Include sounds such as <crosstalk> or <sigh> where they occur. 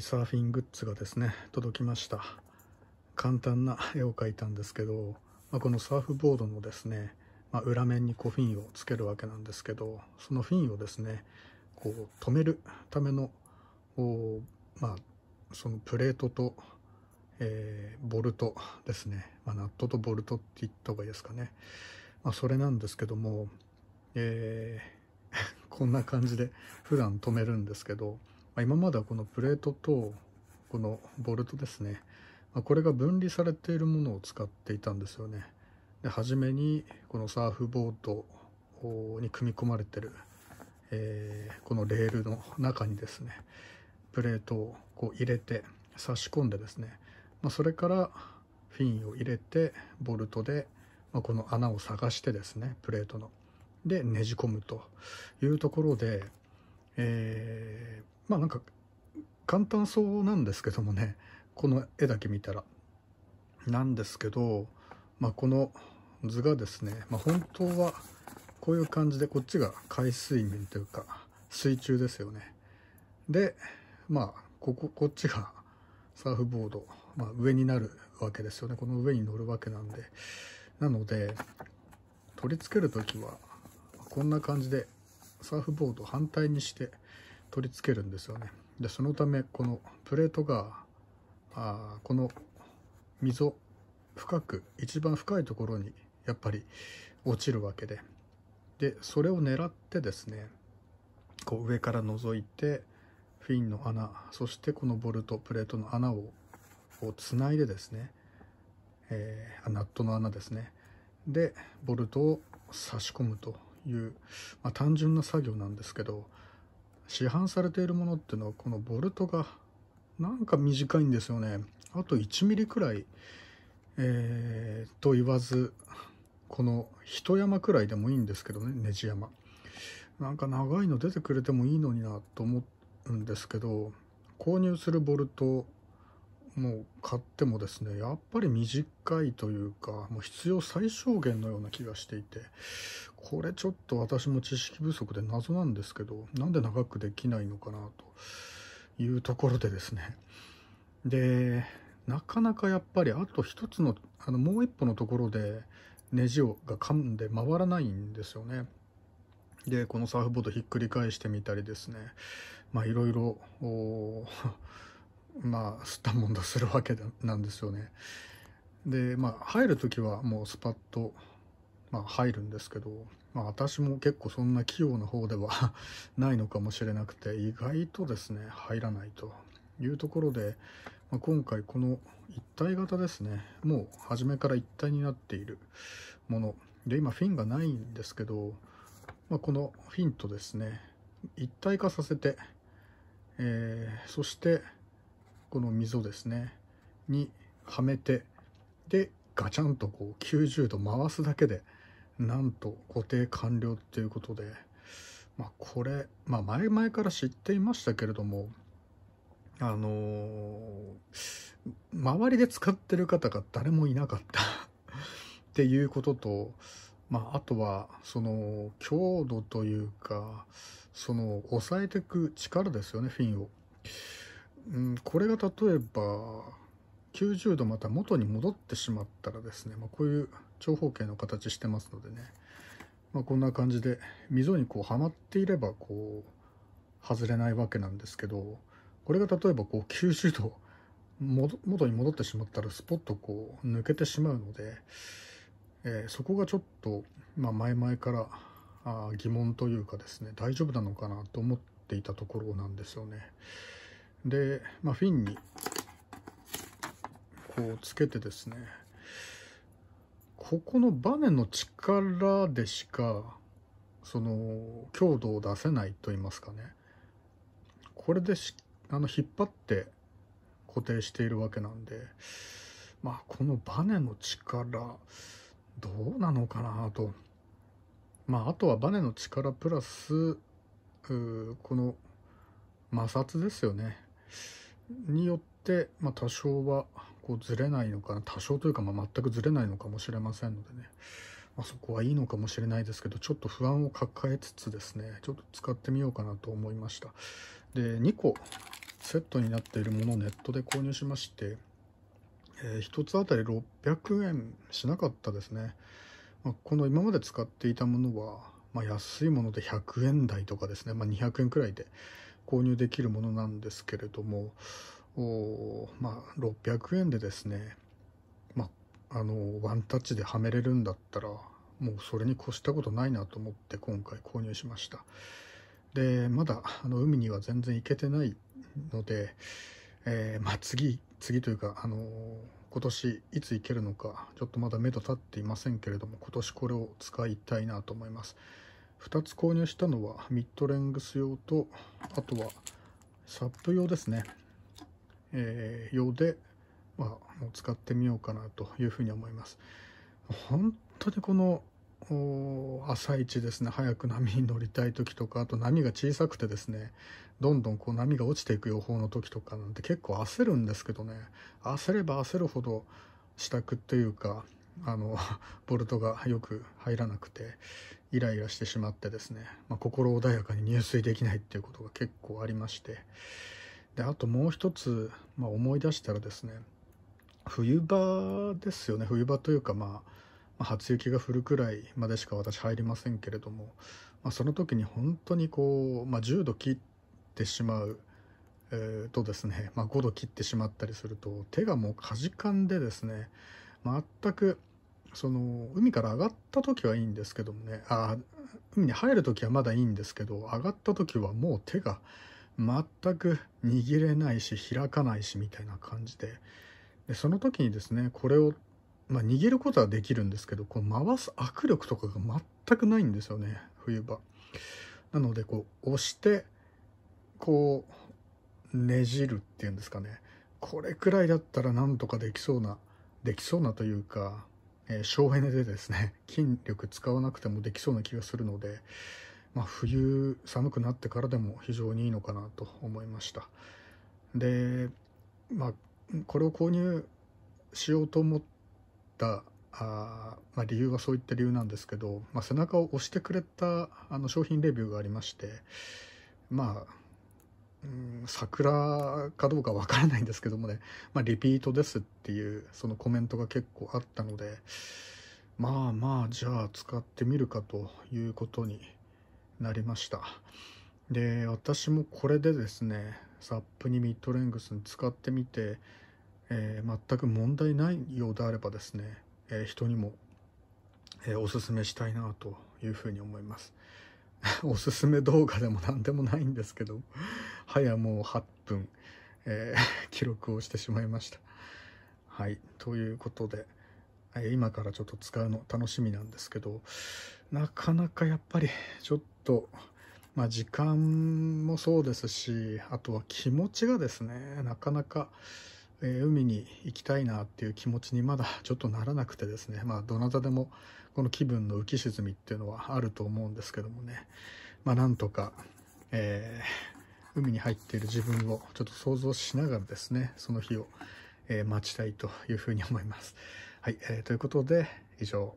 サーフィングッズがですね届きました簡単な絵を描いたんですけど、まあ、このサーフボードのですね、まあ、裏面にこうフィンをつけるわけなんですけどそのフィンをですねこう止めるためのまあ、そのプレートと、えー、ボルトですね、まあ、ナットとボルトって言った方がいいですかね、まあ、それなんですけども、えー、<laughs> こんな感じで普段止めるんですけどまあ、今まではこのプレートとこのボルトですね、まあ、これが分離されているものを使っていたんですよねで初めにこのサーフボードに組み込まれてる、えー、このレールの中にですねプレートをこう入れて差し込んでですね、まあ、それからフィンを入れてボルトで、まあ、この穴を探してですねプレートのでねじ込むというところで、えーまあなんか簡単そうなんですけどもねこの絵だけ見たらなんですけど、まあ、この図がですね、まあ、本当はこういう感じでこっちが海水面というか水中ですよねでまあこここっちがサーフボード、まあ、上になるわけですよねこの上に乗るわけなんでなので取り付ける時はこんな感じでサーフボード反対にして取り付けるんですよねでそのためこのプレートがあこの溝深く一番深いところにやっぱり落ちるわけででそれを狙ってですねこう上から覗いてフィンの穴そしてこのボルトプレートの穴をつないでですね、えー、ナットの穴ですねでボルトを差し込むという、まあ、単純な作業なんですけど市販されているものっていうのはこのボルトがなんか短いんですよねあと1ミリくらい、えー、と言わずこの一山くらいでもいいんですけどねネジ山なんか長いの出てくれてもいいのになと思うんですけど購入するボルトう買ってもですねやっぱり短いというかもう必要最小限のような気がしていてこれちょっと私も知識不足で謎なんですけどなんで長くできないのかなというところでですねでなかなかやっぱりあと一つのあのもう一歩のところでネジをが噛んで回らないんですよね。でこのサーフボードひっくり返してみたりですねまあいろいろまあ吸ったもんだするわけなんですよね。でまあ入る時はもうスパッと、まあ、入るんですけど、まあ、私も結構そんな器用な方では <laughs> ないのかもしれなくて意外とですね入らないというところで、まあ、今回この一体型ですねもう初めから一体になっているもので今フィンがないんですけど、まあ、このフィンとですね一体化させて、えー、そしてこの溝ですねにはめてでガチャンとこう90度回すだけでなんと固定完了っていうことで、まあ、これ、まあ、前々から知っていましたけれどもあのー、周りで使ってる方が誰もいなかった <laughs> っていうことと、まあ、あとはその強度というかその抑えていく力ですよねフィンを。うん、これが例えば90度また元に戻ってしまったらですね、まあ、こういう長方形の形してますのでね、まあ、こんな感じで溝にこうはまっていればこう外れないわけなんですけどこれが例えばこう90度元に戻ってしまったらスポッとこう抜けてしまうので、えー、そこがちょっと、まあ、前々からあ疑問というかですね大丈夫なのかなと思っていたところなんですよね。で、まあ、フィンにこうつけてですねここのバネの力でしかその強度を出せないと言いますかねこれであの引っ張って固定しているわけなんでまあこのバネの力どうなのかなとまああとはバネの力プラスこの摩擦ですよねによって、まあ、多少はこうずれないのかな多少というか、まあ、全くずれないのかもしれませんのでね、まあ、そこはいいのかもしれないですけどちょっと不安を抱えつつですねちょっと使ってみようかなと思いましたで2個セットになっているものをネットで購入しまして、えー、1つあたり600円しなかったですね、まあ、この今まで使っていたものは、まあ、安いもので100円台とかですね、まあ、200円くらいで購入できるものなんですけれどもお、まあ、600円でですね、まあ、あのワンタッチではめれるんだったらもうそれに越したことないなと思って今回購入しましたでまだあの海には全然行けてないので、えまあ、次次というか、あの今年いつ行けるのかちょっとまだ目処立っていませんけれども今年これを使いたいなと思います2つ購入したのはミッドレングス用とあとはサップ用ですね、えー、用で、まあ、もう使ってみようかなというふうに思います本当にこの朝一ですね早く波に乗りたい時とかあと波が小さくてですねどんどんこう波が落ちていく予報の時とかなんて結構焦るんですけどね焦れば焦るほど支度っていうかあのボルトがよく入らなくてイライラしてしまってですね、まあ、心穏やかに入水できないっていうことが結構ありましてであともう一つ、まあ、思い出したらですね冬場ですよね冬場というかまあ初雪が降るくらいまでしか私入りませんけれども、まあ、その時に本当にこう、まあ、10度切ってしまう、えー、とですね、まあ、5度切ってしまったりすると手がもうかじかんでですね全くその海から上がった時はいいんですけどもねあ海に入る時はまだいいんですけど上がった時はもう手が全く握れないし開かないしみたいな感じででその時にですねこれを、まあ、握ることはできるんですけどこう回す握力とかが全くないんですよね冬場。なのでこう押してこうねじるっていうんですかねこれくらいだったらなんとかできそうなできそうなというかえー、省エネでですね、<laughs> 筋力使わなくてもできそうな気がするので、まあ、冬寒くなってからでも非常にいいのかなと思いました。で、まあ、これを購入しようと思ったあ、まあ、理由はそういった理由なんですけど、まあ、背中を押してくれたあの商品レビューがありまして、まあ、うん桜かどうかわからないんですけどもね、<laughs> まあ、リピートですっていうそのコメントが結構あったのでまあまあじゃあ使ってみるかということになりましたで私もこれでですねサップにミッドレングスに使ってみて、えー、全く問題ないようであればですね、えー、人にも、えー、おすすめしたいなというふうに思います。<laughs> おすすめ動画でも何でもないんですけど、早もう8分、えー、<laughs> 記録をしてしまいました。はい、ということで、え今からちょっと使うの楽しみなんですけど、なかなかやっぱりちょっと、まあ時間もそうですし、あとは気持ちがですね、なかなか、えー、海に行きたいなっていう気持ちにまだちょっとならなくてですね、まあどなたでもこの気分の浮き沈みっていうのはあると思うんですけどもね、まあ、なんとか、えー、海に入っている自分をちょっと想像しながらですね、その日を、えー、待ちたいというふうに思います。はい、えー、ということで、以上。